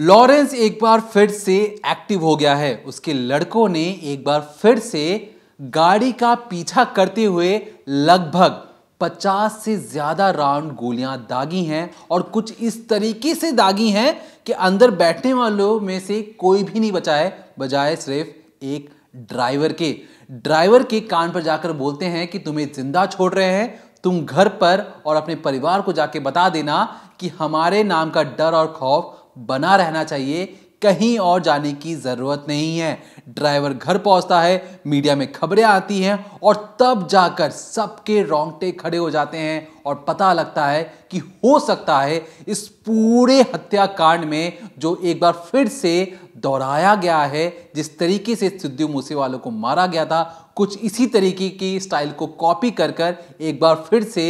Lawrence एक बार फिर से एक्टिव हो गया है उसके लड़कों ने एक बार फिर से गाड़ी का पीछा करते हुए लगभग 50 से ज्यादा राउंड गोलियां दागी हैं और कुछ इस तरीके से दागी हैं कि अंदर बैठने वालों में से कोई भी नहीं बचा है बजाय सिर्फ एक ड्राइवर के ड्राइवर के कान पर जाकर बोलते हैं कि तुम्हें जिंदा छोड़ रहे हैं तुम घर पर और अपने परिवार को जाके बता देना कि हमारे नाम का डर और खौफ बना रहना चाहिए कहीं और जाने की ज़रूरत नहीं है ड्राइवर घर पहुंचता है मीडिया में खबरें आती हैं और तब जाकर सबके रोंगटे खड़े हो जाते हैं और पता लगता है कि हो सकता है इस पूरे हत्याकांड में जो एक बार फिर से दोहराया गया है जिस तरीके से सिद्धू मूसेवालों को मारा गया था कुछ इसी तरीके की स्टाइल को कॉपी कर कर एक बार फिर से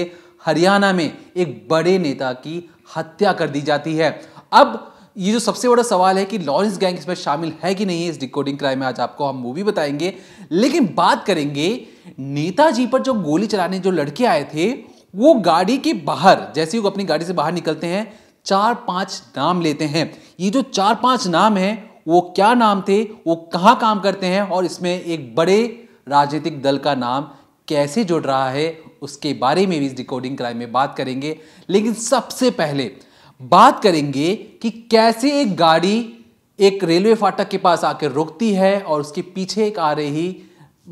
हरियाणा में एक बड़े नेता की हत्या कर दी जाती है अब ये जो सबसे बड़ा सवाल है कि लॉरेंस गैंग इसमें शामिल है कि नहीं है इस डिकोडिंग क्राइम में आज आपको हम मूवी बताएंगे लेकिन बात करेंगे नेताजी पर जो गोली चलाने जो लड़के आए थे वो गाड़ी के बाहर जैसे वो अपनी गाड़ी से बाहर निकलते हैं चार पांच नाम लेते हैं ये जो चार पांच नाम है वो क्या नाम थे वो कहाँ काम करते हैं और इसमें एक बड़े राजनीतिक दल का नाम कैसे जुड़ रहा है उसके बारे में भी इस डिकोडिंग क्राइम में बात करेंगे लेकिन सबसे पहले बात करेंगे कि कैसे एक गाड़ी एक रेलवे फाटक के पास आकर रुकती है और उसके पीछे एक आ रही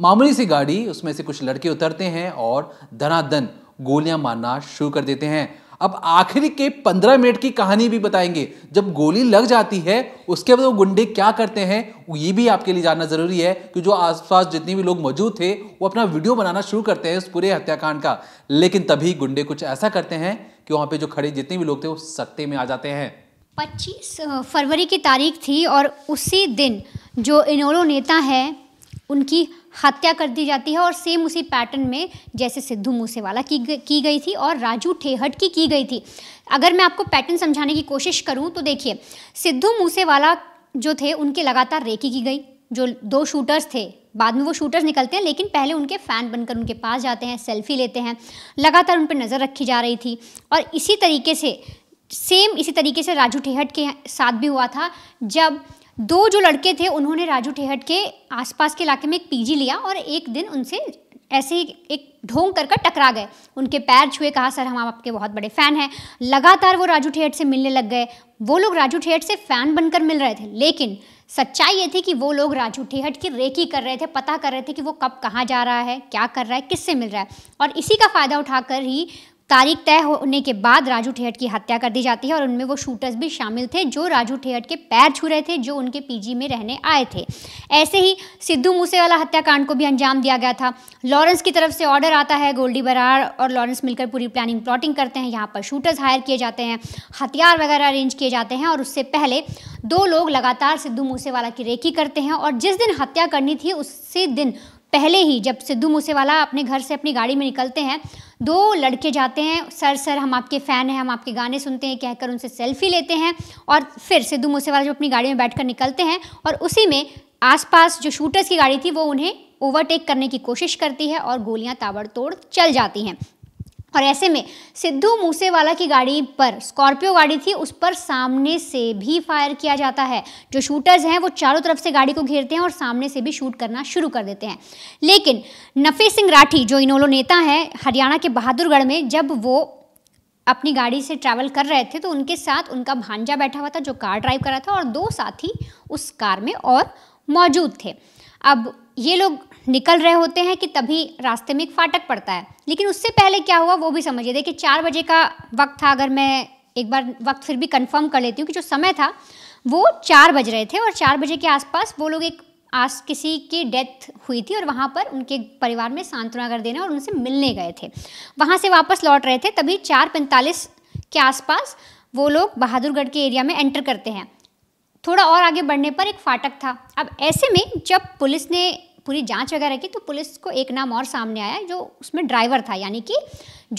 मामूली सी गाड़ी उसमें से कुछ लड़के उतरते हैं और धनाधन गोलियां मारना शुरू कर देते हैं अब आखिरी के पंद्रह मिनट की कहानी भी बताएंगे जब गोली लग जाती है उसके बाद वो गुंडे क्या करते हैं ये भी आपके लिए जानना जरूरी है कि जो आसपास जितने भी लोग मौजूद थे वो अपना वीडियो बनाना शुरू करते हैं उस पूरे हत्याकांड का लेकिन तभी गुंडे कुछ ऐसा करते हैं कि वहाँ पे जो खड़े जितने भी लोग थे वो सत्ते में आ जाते हैं 25 फरवरी की तारीख थी और उसी दिन जो इनोलो नेता है उनकी हत्या कर दी जाती है और सेम उसी पैटर्न में जैसे सिद्धू मूसेवाला की की गई थी और राजू ठेहट की की गई थी अगर मैं आपको पैटर्न समझाने की कोशिश करूं तो देखिए सिद्धू मूसेवाला जो थे उनके लगातार रेकी की गई जो दो शूटर्स थे बाद में वो शूटर्स निकलते हैं लेकिन पहले उनके फ़ैन बनकर उनके पास जाते हैं सेल्फी लेते हैं लगातार उन पर नज़र रखी जा रही थी और इसी तरीके से सेम इसी तरीके से राजू ठेहट के साथ भी हुआ था जब दो जो लड़के थे उन्होंने राजू ठेहट के आसपास के इलाके में एक पीजी लिया और एक दिन उनसे ऐसे ही एक ढोंग कर कर टकरा गए उनके पैर छुए कहा सर हम आपके बहुत बड़े फ़ैन हैं लगातार वो राजू ठेहट से मिलने लग गए वो लोग राजू ठेहट से फ़ैन बनकर मिल रहे थे लेकिन सच्चाई ये थी कि वो लोग राजू ठेहट की रेकी कर रहे थे पता कर रहे थे कि वो कब कहाँ जा रहा है क्या कर रहा है किससे मिल रहा है और इसी का फ़ायदा उठाकर ही तारीख तय होने के बाद राजू ठेहट की हत्या कर दी जाती है और उनमें वो शूटर्स भी शामिल थे जो राजू ठेहट के पैर छू रहे थे जो उनके पीजी में रहने आए थे ऐसे ही सिद्धू मूसेवाला हत्याकांड को भी अंजाम दिया गया था लॉरेंस की तरफ से ऑर्डर आता है गोल्डी बरार और लॉरेंस मिलकर पूरी प्लानिंग प्लॉटिंग करते हैं यहाँ पर शूटर्स हायर किए जाते हैं हथियार वगैरह अरेंज किए जाते हैं और उससे पहले दो लोग लगातार सिद्धू मूसेवाला की रेखी करते हैं और जिस दिन हत्या करनी थी उसी दिन पहले ही जब सिद्धू मूसेवाला अपने घर से अपनी गाड़ी में निकलते हैं दो लड़के जाते हैं सर सर हम आपके फ़ैन हैं हम आपके गाने सुनते हैं कहकर उनसे सेल्फी लेते हैं और फिर सिद्धू मूसेवाला जब अपनी गाड़ी में बैठकर निकलते हैं और उसी में आसपास जो शूटर्स की गाड़ी थी वो उन्हें ओवरटेक करने की कोशिश करती है और गोलियां ताबड़तोड़ चल जाती हैं और ऐसे में सिद्धू मूसेवाला की गाड़ी पर स्कॉर्पियो गाड़ी थी उस पर सामने से भी फायर किया जाता है जो शूटर्स हैं वो चारों तरफ से गाड़ी को घेरते हैं और सामने से भी शूट करना शुरू कर देते हैं लेकिन नफे सिंह राठी जो इनोलो नेता हैं हरियाणा के बहादुरगढ़ में जब वो अपनी गाड़ी से ट्रैवल कर रहे थे तो उनके साथ उनका भांजा बैठा हुआ था जो कार ड्राइव कर रहा था और दो साथी उस कार में और मौजूद थे अब ये लोग निकल रहे होते हैं कि तभी रास्ते में एक फाटक पड़ता है लेकिन उससे पहले क्या हुआ वो भी समझिए देखिए चार बजे का वक्त था अगर मैं एक बार वक्त फिर भी कंफर्म कर लेती हूँ कि जो समय था वो चार बज रहे थे और चार बजे के आसपास वो लोग एक आज किसी की डेथ हुई थी और वहाँ पर उनके परिवार में सांत्वना कर देने और उनसे मिलने गए थे वहाँ से वापस लौट रहे थे तभी चार पैंतालीस के आसपास वो लोग बहादुरगढ़ के एरिया में एंटर करते हैं थोड़ा और आगे बढ़ने पर एक फाटक था अब ऐसे में जब पुलिस ने पूरी जांच वगैरह की तो पुलिस को एक नाम और सामने आया जो उसमें ड्राइवर था यानी कि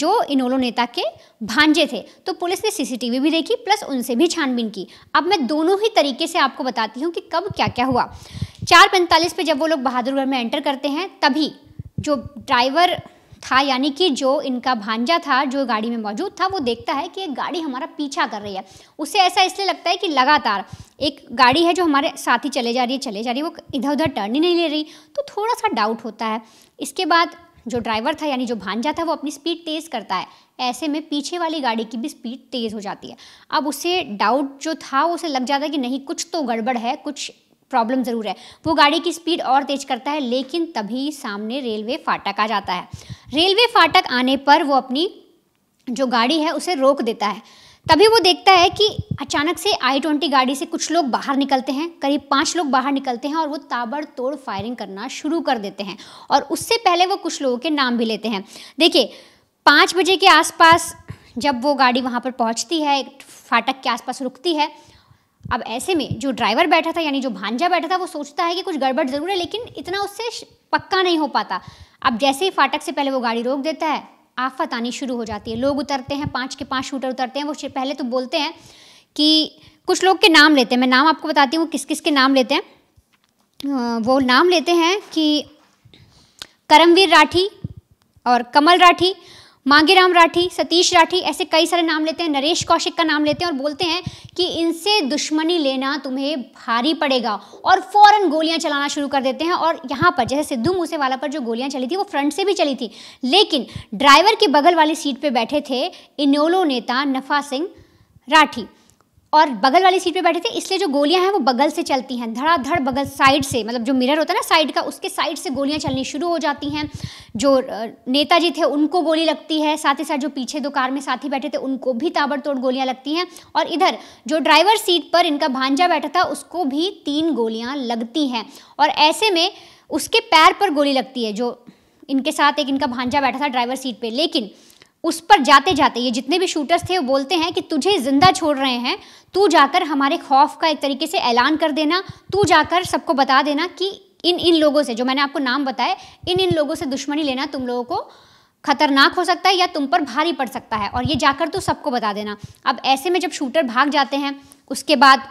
जो इनोलो नेता के भांजे थे तो पुलिस ने सीसीटीवी भी देखी प्लस उनसे भी छानबीन की अब मैं दोनों ही तरीके से आपको बताती हूँ कि कब क्या क्या हुआ चार पैंतालीस पे जब वो लोग बहादुरगढ़ में एंटर करते हैं तभी जो ड्राइवर था यानी कि जो इनका भांजा था जो गाड़ी में मौजूद था वो देखता है कि एक गाड़ी हमारा पीछा कर रही है उसे ऐसा इसलिए लगता है कि लगातार एक गाड़ी है जो हमारे साथ ही चले जा रही है चले जा रही है वो इधर उधर टर्न ही नहीं ले रही तो थोड़ा सा डाउट होता है इसके बाद जो ड्राइवर था यानी जो भांजा था वो अपनी स्पीड तेज़ करता है ऐसे में पीछे वाली गाड़ी की भी स्पीड तेज़ हो जाती है अब उसे डाउट जो था उसे लग जाता है कि नहीं कुछ तो गड़बड़ है कुछ प्रॉब्लम ज़रूर है वो गाड़ी की स्पीड और तेज करता है लेकिन तभी सामने रेलवे फाटक आ जाता है रेलवे फाटक आने पर वो अपनी जो गाड़ी है उसे रोक देता है तभी वो देखता है कि अचानक से आई ट्वेंटी गाड़ी से कुछ लोग बाहर निकलते हैं करीब पाँच लोग बाहर निकलते हैं और वो ताबड़तोड़ फायरिंग करना शुरू कर देते हैं और उससे पहले वो कुछ लोगों के नाम भी लेते हैं देखिए पाँच बजे के आसपास जब वो गाड़ी वहाँ पर पहुँचती है फाटक के आसपास रुकती है अब ऐसे में जो ड्राइवर बैठा था यानी जो भांजा बैठा था वो सोचता है कि कुछ गड़बड़ ज़रूर है लेकिन इतना उससे पक्का नहीं हो पाता अब जैसे ही फाटक से पहले वो गाड़ी रोक देता है आफत आनी शुरू हो जाती है लोग उतरते हैं पाँच के पाँच शूटर उतरते हैं वो पहले तो बोलते हैं कि कुछ लोग के नाम लेते हैं मैं नाम आपको बताती हूँ किस किस के नाम लेते हैं वो नाम लेते हैं कि करमवीर राठी और कमल राठी मांगेराम राठी सतीश राठी ऐसे कई सारे नाम लेते हैं नरेश कौशिक का नाम लेते हैं और बोलते हैं कि इनसे दुश्मनी लेना तुम्हें भारी पड़ेगा और फ़ौरन गोलियां चलाना शुरू कर देते हैं और यहाँ पर जैसे सिद्धू मूसेवाला पर जो गोलियां चली थी वो फ्रंट से भी चली थी लेकिन ड्राइवर के बगल वाली सीट पर बैठे थे इनोलो नेता नफा सिंह राठी और बगल वाली सीट पे बैठे थे इसलिए जो गोलियां हैं वो बगल से चलती हैं धड़ाधड़ बगल साइड से मतलब जो मिरर होता है ना साइड का उसके साइड से गोलियां चलनी शुरू हो जाती हैं जो नेताजी थे उनको गोली लगती है साथ ही साथ जो पीछे दो कार में साथी बैठे थे उनको भी ताबड़तोड़ गोलियां लगती हैं और इधर जो ड्राइवर सीट पर इनका भांजा बैठा था उसको भी तीन गोलियाँ लगती हैं और ऐसे में उसके पैर पर गोली लगती है जो इनके साथ एक इनका भांजा बैठा था ड्राइवर सीट पर लेकिन उस पर जाते जाते ये जितने भी शूटर्स थे वो बोलते हैं कि तुझे ज़िंदा छोड़ रहे हैं तू जाकर हमारे खौफ का एक तरीके से ऐलान कर देना तू जाकर सबको बता देना कि इन इन लोगों से जो मैंने आपको नाम बताए इन इन लोगों से दुश्मनी लेना तुम लोगों को खतरनाक हो सकता है या तुम पर भारी पड़ सकता है और ये जाकर तो सबको बता देना अब ऐसे में जब शूटर भाग जाते हैं उसके बाद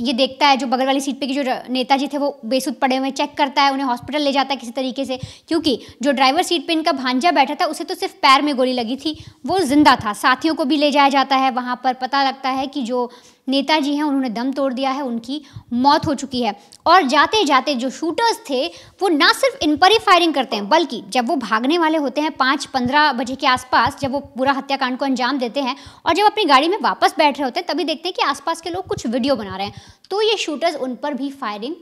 ये देखता है जो बगल वाली सीट पे की जो नेताजी थे वो बेसुध पड़े हुए चेक करता है उन्हें हॉस्पिटल ले जाता है किसी तरीके से क्योंकि जो ड्राइवर सीट पे इनका भांजा बैठा था उसे तो सिर्फ पैर में गोली लगी थी वो जिंदा था साथियों को भी ले जाया जाता है वहाँ पर पता लगता है कि जो नेताजी हैं उन्होंने दम तोड़ दिया है उनकी मौत हो चुकी है और जाते जाते जो शूटर्स थे वो ना सिर्फ इन पर ही फायरिंग करते हैं बल्कि जब वो भागने वाले होते हैं पाँच पंद्रह बजे के आसपास जब वो पूरा हत्याकांड को अंजाम देते हैं और जब अपनी गाड़ी में वापस बैठ रहे होते हैं तभी देखते हैं कि आसपास के लोग कुछ वीडियो बना रहे हैं तो ये शूटर्स उन पर भी फायरिंग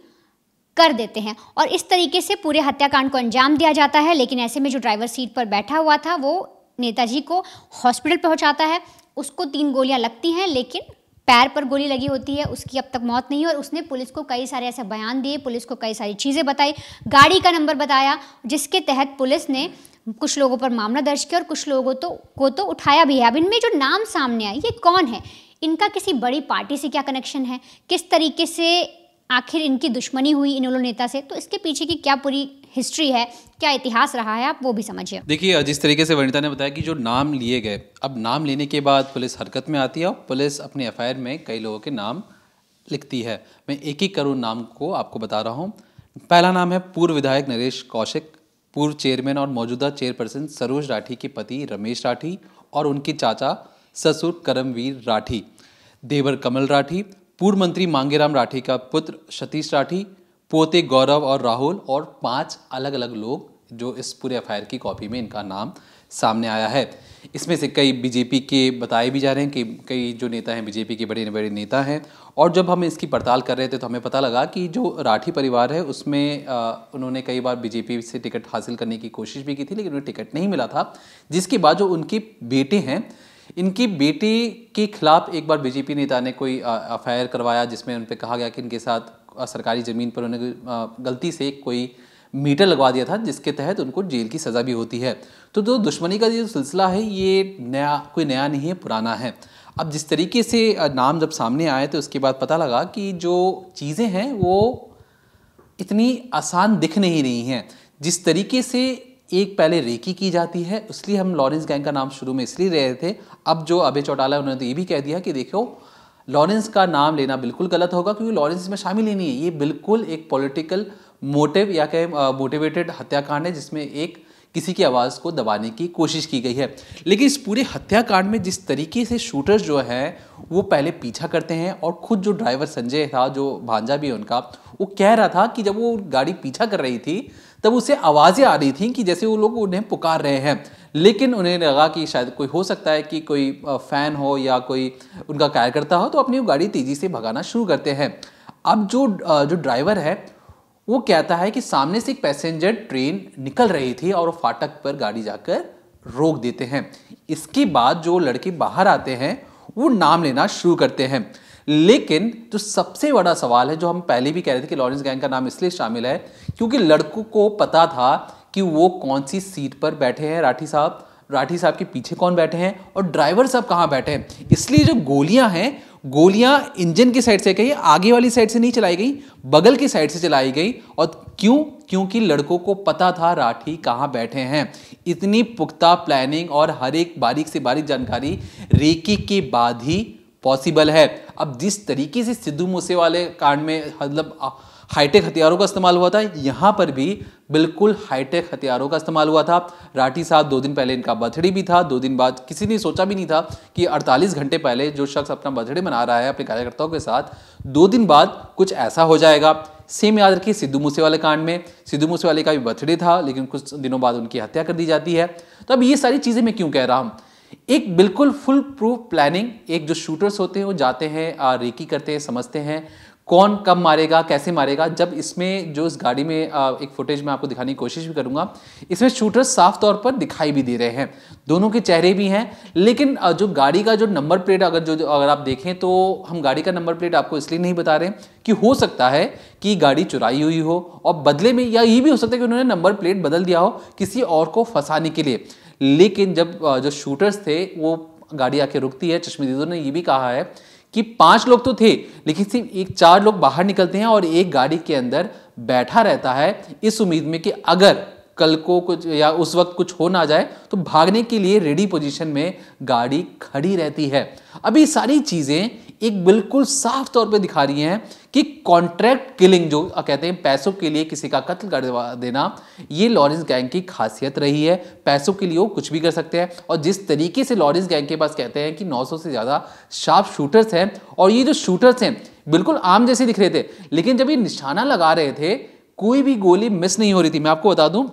कर देते हैं और इस तरीके से पूरे हत्याकांड को अंजाम दिया जाता है लेकिन ऐसे में जो ड्राइवर सीट पर बैठा हुआ था वो नेताजी को हॉस्पिटल पहुंचाता है उसको तीन गोलियां लगती हैं लेकिन पैर पर गोली लगी होती है उसकी अब तक मौत नहीं और उसने पुलिस को कई सारे ऐसे बयान दिए पुलिस को कई सारी चीज़ें बताई गाड़ी का नंबर बताया जिसके तहत पुलिस ने कुछ लोगों पर मामला दर्ज किया और कुछ लोगों तो को तो उठाया भी है अब इनमें जो नाम सामने आए ये कौन है इनका किसी बड़ी पार्टी से क्या कनेक्शन है किस तरीके से आखिर इनकी दुश्मनी हुई इन नेता से तो इसके पीछे की क्या पूरी हिस्ट्री है क्या इतिहास रहा है आप वो भी समझिए देखिए जिस तरीके से वनिता ने बताया कि जो नाम लिए गए अब नाम लेने के बाद पुलिस हरकत में आती है और पुलिस अपने एफ में कई लोगों के नाम लिखती है मैं एक ही करोड़ नाम को आपको बता रहा हूँ पहला नाम है पूर्व विधायक नरेश कौशिक पूर्व चेयरमैन और मौजूदा चेयरपर्सन सरोज राठी के पति रमेश राठी और उनके चाचा ससुर करमवीर राठी देवर कमल राठी पूर्व मंत्री मांगेराम राठी का पुत्र सतीश राठी पोते गौरव और राहुल और पांच अलग अलग लोग जो इस पूरे एफ की कॉपी में इनका नाम सामने आया है इसमें से कई बीजेपी के बताए भी जा रहे हैं कि कई जो नेता हैं बीजेपी के बड़े बड़े नेता हैं और जब हम इसकी पड़ताल कर रहे थे तो हमें पता लगा कि जो राठी परिवार है उसमें उन्होंने कई बार बीजेपी से टिकट हासिल करने की कोशिश भी की थी लेकिन उन्हें टिकट नहीं मिला था जिसके बाद जो उनके बेटे हैं इनकी बेटी के खिलाफ एक बार बीजेपी नेता ने कोई एफ करवाया जिसमें उन पर कहा गया कि इनके साथ सरकारी ज़मीन पर उन्होंने गलती से कोई मीटर लगवा दिया था जिसके तहत उनको जेल की सज़ा भी होती है तो जो दुश्मनी का जो सिलसिला है ये नया कोई नया नहीं है पुराना है अब जिस तरीके से नाम जब सामने आए तो उसके बाद पता लगा कि जो चीज़ें हैं वो इतनी आसान दिख नहीं रही हैं जिस तरीके से एक पहले रेकी की जाती है इसलिए हम लॉरेंस गैंग का नाम शुरू में इसलिए रहे थे अब जो अभय चौटाला उन्होंने तो ये भी कह दिया कि देखो लॉरेंस का नाम लेना बिल्कुल गलत होगा क्योंकि लॉरेंस इसमें शामिल ही नहीं है ये बिल्कुल एक पॉलिटिकल मोटिव या कहें मोटिवेटेड हत्याकांड है जिसमें एक किसी की आवाज़ को दबाने की कोशिश की गई है लेकिन इस पूरे हत्याकांड में जिस तरीके से शूटर्स जो हैं वो पहले पीछा करते हैं और खुद जो ड्राइवर संजय था जो भांजा भी है उनका वो कह रहा था कि जब वो गाड़ी पीछा कर रही थी तब उसे आवाज़ें आ रही थी कि जैसे वो लोग उन्हें पुकार रहे हैं लेकिन उन्हें लगा कि शायद कोई हो सकता है कि कोई फ़ैन हो या कोई उनका कार्यकर्ता हो तो अपनी गाड़ी तेज़ी से भगाना शुरू करते हैं अब जो जो ड्राइवर है वो कहता है कि सामने से एक पैसेंजर ट्रेन निकल रही थी और वो फाटक पर गाड़ी जाकर रोक देते हैं इसके बाद जो लड़के बाहर आते हैं वो नाम लेना शुरू करते हैं लेकिन जो सबसे बड़ा सवाल है जो हम पहले भी कह रहे थे कि लॉरेंस गैंग का नाम इसलिए शामिल है क्योंकि लड़कों को पता था कि वो कौन सी सीट पर बैठे हैं राठी साहब राठी साहब के पीछे कौन बैठे हैं और ड्राइवर साहब कहाँ बैठे हैं इसलिए जो गोलियां हैं गोलियां इंजन की साइड से कहीं आगे वाली साइड से नहीं चलाई गई बगल की साइड से चलाई गई और क्यों क्योंकि लड़कों को पता था राठी कहाँ बैठे हैं इतनी पुख्ता प्लानिंग और हर एक बारीक से बारीक जानकारी रेकी के बाद ही पॉसिबल है अब जिस तरीके से सिद्धू मूसे वाले कांड में मतलब हाईटेक हथियारों का इस्तेमाल हुआ था यहाँ पर भी बिल्कुल हाईटेक हथियारों का इस्तेमाल हुआ था राठी साहब दो दिन पहले इनका बर्थडे भी था दो दिन बाद किसी ने सोचा भी नहीं था कि 48 घंटे पहले जो शख्स अपना बर्थडे मना रहा है अपने कार्यकर्ताओं के साथ दो दिन बाद कुछ ऐसा हो जाएगा सेम याद रखिए सिद्धू मूसे वाले कांड में सिद्धू मूसेवाले का भी बर्थडे था लेकिन कुछ दिनों बाद उनकी हत्या कर दी जाती है तो अब ये सारी चीज़ें मैं क्यों कह रहा हूँ एक बिल्कुल फुल प्रूफ प्लानिंग एक जो शूटर्स होते हैं वो जाते हैं रेकी करते हैं समझते हैं कौन कब मारेगा कैसे मारेगा जब इसमें जो इस गाड़ी में एक फुटेज में आपको दिखाने की कोशिश भी करूंगा इसमें शूटर्स साफ तौर पर दिखाई भी दे रहे हैं दोनों के चेहरे भी हैं लेकिन जो गाड़ी का जो नंबर प्लेट अगर जो अगर आप देखें तो हम गाड़ी का नंबर प्लेट आपको इसलिए नहीं बता रहे कि हो सकता है कि गाड़ी चुराई हुई हो और बदले में या ये भी हो सकता है कि उन्होंने नंबर प्लेट बदल दिया हो किसी और को फंसाने के लिए लेकिन जब जो शूटर्स थे वो गाड़ी आके रुकती है चश्मदीदों ने ये भी कहा है कि पांच लोग तो थे लेकिन सिर्फ एक चार लोग बाहर निकलते हैं और एक गाड़ी के अंदर बैठा रहता है इस उम्मीद में कि अगर कल को कुछ या उस वक्त कुछ हो ना जाए तो भागने के लिए रेडी पोजीशन में गाड़ी खड़ी रहती है अभी सारी चीज़ें एक बिल्कुल साफ तौर पे दिखा रही हैं कि कॉन्ट्रैक्ट किलिंग जो कहते हैं पैसों के लिए किसी का कत्ल कर देना ये लॉरेंस गैंग की खासियत रही है पैसों के लिए वो कुछ भी कर सकते हैं और जिस तरीके से लॉरेंस गैंग के पास कहते हैं कि 900 से ज़्यादा शार्प शूटर्स हैं और ये जो शूटर्स हैं बिल्कुल आम जैसे दिख रहे थे लेकिन जब ये निशाना लगा रहे थे कोई भी गोली मिस नहीं हो रही थी मैं आपको बता दूं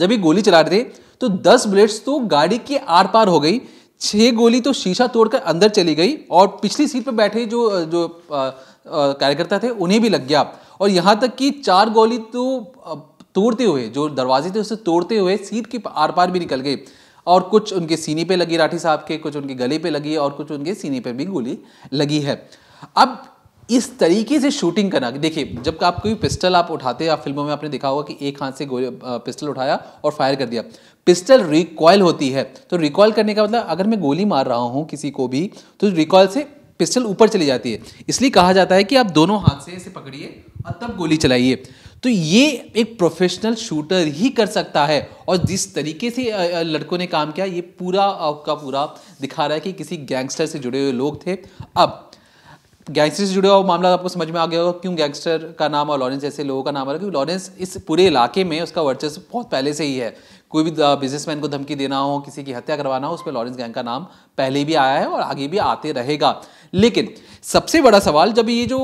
जब ये गोली चला रहे थे तो 10 बुलेट्स तो गाड़ी के आर पार हो गई छह गोली तो शीशा तोड़कर अंदर चली गई और पिछली सीट पर बैठे जो जो कार्यकर्ता थे उन्हें भी लग गया और यहाँ तक कि चार गोली तो तोड़ते हुए जो दरवाजे थे उसे तोड़ते हुए सीट के आर पार भी निकल गए और कुछ उनके सीने पे लगी राठी साहब के कुछ उनके गले पे लगी और कुछ उनके सीने पे भी गोली लगी है अब इस तरीके से शूटिंग करना देखिए जब आप कोई पिस्टल आप उठाते हैं आप फिल्मों में आपने देखा होगा कि एक हाथ से गोली पिस्टल उठाया और फायर कर दिया पिस्टल रिकॉयल होती है तो रिकॉयल करने का मतलब अगर मैं गोली मार रहा हूँ किसी को भी तो रिकॉयल से पिस्टल ऊपर चली जाती है इसलिए कहा जाता है कि आप दोनों हाथ से इसे पकड़िए और तब गोली चलाइए तो ये एक प्रोफेशनल शूटर ही कर सकता है और जिस तरीके से लड़कों ने काम किया ये पूरा आपका पूरा दिखा रहा है कि किसी गैंगस्टर से जुड़े हुए लोग थे अब गैंगस्टर से जुड़े हुआ मामला आपको समझ में आ गया होगा क्यों गैंगस्टर का नाम और लॉरेंस जैसे लोगों का नाम आ रहा है क्योंकि लॉरेंस इस पूरे इलाके में उसका वर्चस्व बहुत पहले से ही है कोई भी बिजनेसमैन को धमकी देना हो किसी की हत्या करवाना हो उस पर लॉरेंस गैंग का नाम पहले भी आया है और आगे भी आते रहेगा लेकिन सबसे बड़ा सवाल जब ये जो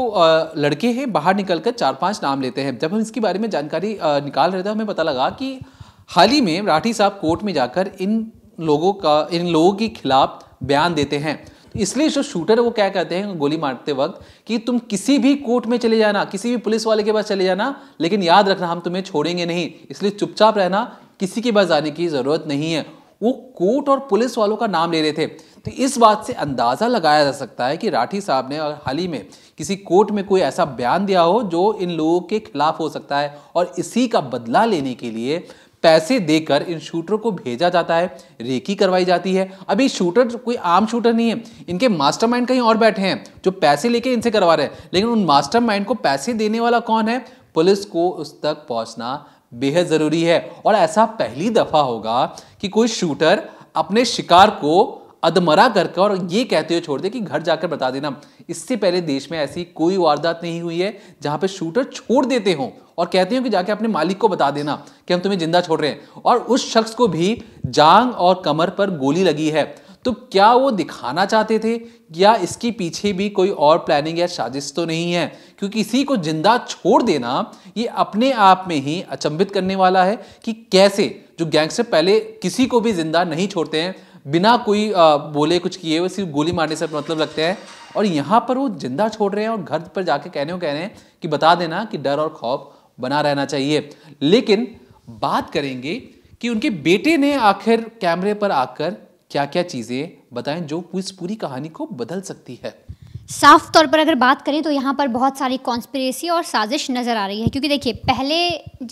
लड़के हैं बाहर निकल कर चार पाँच नाम लेते हैं जब हम इसके बारे में जानकारी निकाल रहे थे हमें पता लगा कि हाल ही में राठी साहब कोर्ट में जाकर इन लोगों का इन लोगों के खिलाफ बयान देते हैं तो इसलिए जो शूटर वो क्या कहते हैं गोली मारते वक्त कि तुम किसी भी कोर्ट में चले जाना किसी भी पुलिस वाले के पास चले जाना लेकिन याद रखना हम तुम्हें छोड़ेंगे नहीं इसलिए चुपचाप रहना किसी के पास जाने की ज़रूरत नहीं है वो कोर्ट और पुलिस वालों का नाम ले रहे थे तो इस बात से अंदाज़ा लगाया जा सकता है कि राठी साहब ने हाल ही में किसी कोर्ट में कोई ऐसा बयान दिया हो जो इन लोगों के खिलाफ हो सकता है और इसी का बदला लेने के लिए पैसे देकर इन शूटरों को भेजा जाता है रेकी करवाई जाती है अभी शूटर कोई आम शूटर नहीं है इनके मास्टरमाइंड कहीं और बैठे हैं जो पैसे लेके इनसे करवा रहे हैं लेकिन उन मास्टरमाइंड को पैसे देने वाला कौन है पुलिस को उस तक पहुंचना बेहद ज़रूरी है और ऐसा पहली दफ़ा होगा कि कोई शूटर अपने शिकार को अधमरा करके और ये कहते हुए छोड़ दे कि घर जाकर बता देना इससे पहले देश में ऐसी कोई वारदात नहीं हुई है जहाँ पे शूटर छोड़ देते हों और कहते हो कि जाके अपने मालिक को बता देना कि हम तुम्हें जिंदा छोड़ रहे हैं और उस शख्स को भी जांग और कमर पर गोली लगी है तो क्या वो दिखाना चाहते थे या इसके पीछे भी कोई और प्लानिंग या साजिश तो नहीं है क्योंकि इसी को जिंदा छोड़ देना ये अपने आप में ही अचंभित करने वाला है कि कैसे जो गैंगस्टर पहले किसी को भी जिंदा नहीं छोड़ते हैं बिना कोई आ, बोले कुछ किए हुए सिर्फ गोली मारने से मतलब लगते हैं और यहाँ पर वो जिंदा छोड़ रहे हैं और घर पर जाके कहने को कह रहे हैं कि बता देना कि डर और खौफ बना रहना चाहिए लेकिन बात करेंगे कि उनके बेटे ने आखिर कैमरे पर आकर क्या क्या चीज़ें बताएं जो इस पूरी कहानी को बदल सकती है साफ तौर पर अगर बात करें तो यहाँ पर बहुत सारी कॉन्स्परेसी और साजिश नज़र आ रही है क्योंकि देखिए पहले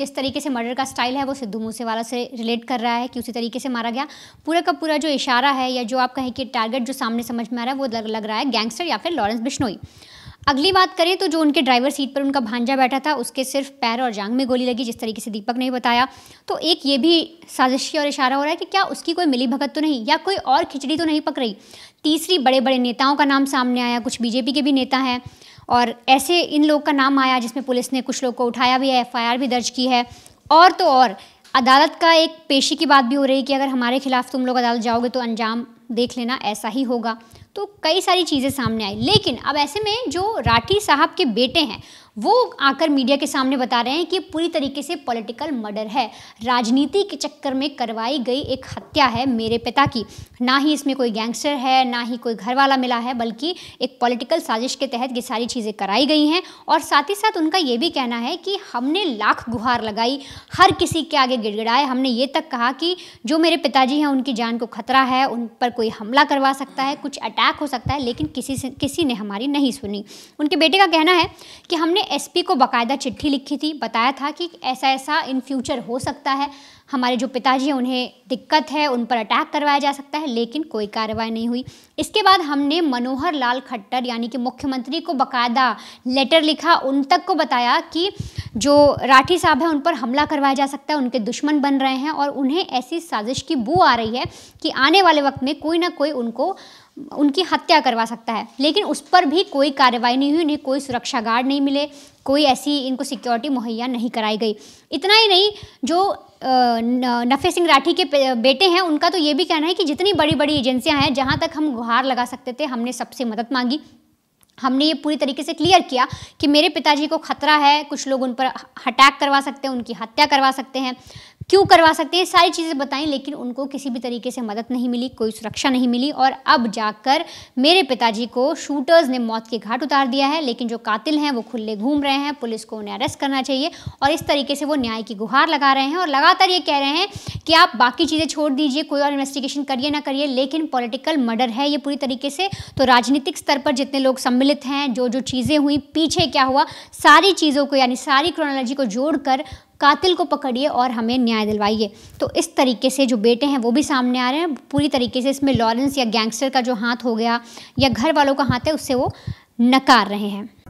जिस तरीके से मर्डर का स्टाइल है वो सिद्धू मूसेवाला से रिलेट कर रहा है कि उसी तरीके से मारा गया पूरा का पूरा जो इशारा है या जो आप कहें कि टारगेट जो सामने समझ में आ रहा है वो लग लग रहा है गैंगस्टर या फिर लॉरेंस बिश्नोई अगली बात करें तो जो उनके ड्राइवर सीट पर उनका भांजा बैठा था उसके सिर्फ पैर और जांग में गोली लगी जिस तरीके से दीपक ने बताया तो एक ये भी साजिशी और इशारा हो रहा है कि क्या उसकी कोई मिली भगत तो नहीं या कोई और खिचड़ी तो नहीं पक रही तीसरी बड़े बड़े नेताओं का नाम सामने आया कुछ बीजेपी के भी नेता हैं और ऐसे इन लोग का नाम आया जिसमें पुलिस ने कुछ लोग को उठाया भी है एफ भी दर्ज की है और तो और अदालत का एक पेशी की बात भी हो रही है कि अगर हमारे खिलाफ़ तुम लोग अदालत जाओगे तो अंजाम देख लेना ऐसा ही होगा तो कई सारी चीज़ें सामने आई लेकिन अब ऐसे में जो राठी साहब के बेटे हैं वो आकर मीडिया के सामने बता रहे हैं कि पूरी तरीके से पॉलिटिकल मर्डर है राजनीति के चक्कर में करवाई गई एक हत्या है मेरे पिता की ना ही इसमें कोई गैंगस्टर है ना ही कोई घर वाला मिला है बल्कि एक पॉलिटिकल साजिश के तहत ये सारी चीज़ें कराई गई हैं और साथ ही साथ उनका ये भी कहना है कि हमने लाख गुहार लगाई हर किसी के आगे गिड़गिड़ाए हमने ये तक कहा कि जो मेरे पिताजी हैं उनकी जान को खतरा है उन पर कोई हमला करवा सकता है कुछ अटैक अटैक हो सकता है लेकिन किसी से किसी ने हमारी नहीं सुनी उनके बेटे का कहना है कि हमने एसपी को बाकायदा चिट्ठी लिखी थी बताया था कि ऐसा ऐसा इन फ्यूचर हो सकता है हमारे जो पिताजी हैं उन्हें दिक्कत है उन पर अटैक करवाया जा सकता है लेकिन कोई कार्रवाई नहीं हुई इसके बाद हमने मनोहर लाल खट्टर यानी कि मुख्यमंत्री को बकायदा लेटर लिखा उन तक को बताया कि जो राठी साहब हैं उन पर हमला करवाया जा सकता है उनके दुश्मन बन रहे हैं और उन्हें ऐसी साजिश की बू आ रही है कि आने वाले वक्त में कोई ना कोई उनको उनकी हत्या करवा सकता है लेकिन उस पर भी कोई कार्रवाई नहीं हुई उन्हें कोई सुरक्षा गार्ड नहीं मिले कोई ऐसी इनको सिक्योरिटी मुहैया नहीं कराई गई इतना ही नहीं जो नफ़े सिंह राठी के बेटे हैं उनका तो ये भी कहना है कि जितनी बड़ी बड़ी एजेंसियां हैं जहाँ तक हम गुहार लगा सकते थे हमने सबसे मदद मांगी हमने ये पूरी तरीके से क्लियर किया कि मेरे पिताजी को खतरा है कुछ लोग उन पर अटैक करवा सकते हैं उनकी हत्या करवा सकते हैं क्यों करवा सकते हैं सारी चीज़ें बताई लेकिन उनको किसी भी तरीके से मदद नहीं मिली कोई सुरक्षा नहीं मिली और अब जाकर मेरे पिताजी को शूटर्स ने मौत के घाट उतार दिया है लेकिन जो कातिल हैं वो खुले घूम रहे हैं पुलिस को उन्हें अरेस्ट करना चाहिए और इस तरीके से वो न्याय की गुहार लगा रहे हैं और लगातार ये कह रहे हैं कि आप बाकी चीज़ें छोड़ दीजिए कोई और इन्वेस्टिगेशन करिए ना करिए लेकिन पॉलिटिकल मर्डर है ये पूरी तरीके से तो राजनीतिक स्तर पर जितने लोग सम्मिलित सम्मिलित हैं जो जो चीज़ें हुई पीछे क्या हुआ सारी चीज़ों को यानी सारी क्रोनोलॉजी को जोड़कर कातिल को पकड़िए और हमें न्याय दिलवाइए तो इस तरीके से जो बेटे हैं वो भी सामने आ रहे हैं पूरी तरीके से इसमें लॉरेंस या गैंगस्टर का जो हाथ हो गया या घर वालों का हाथ है उससे वो नकार रहे हैं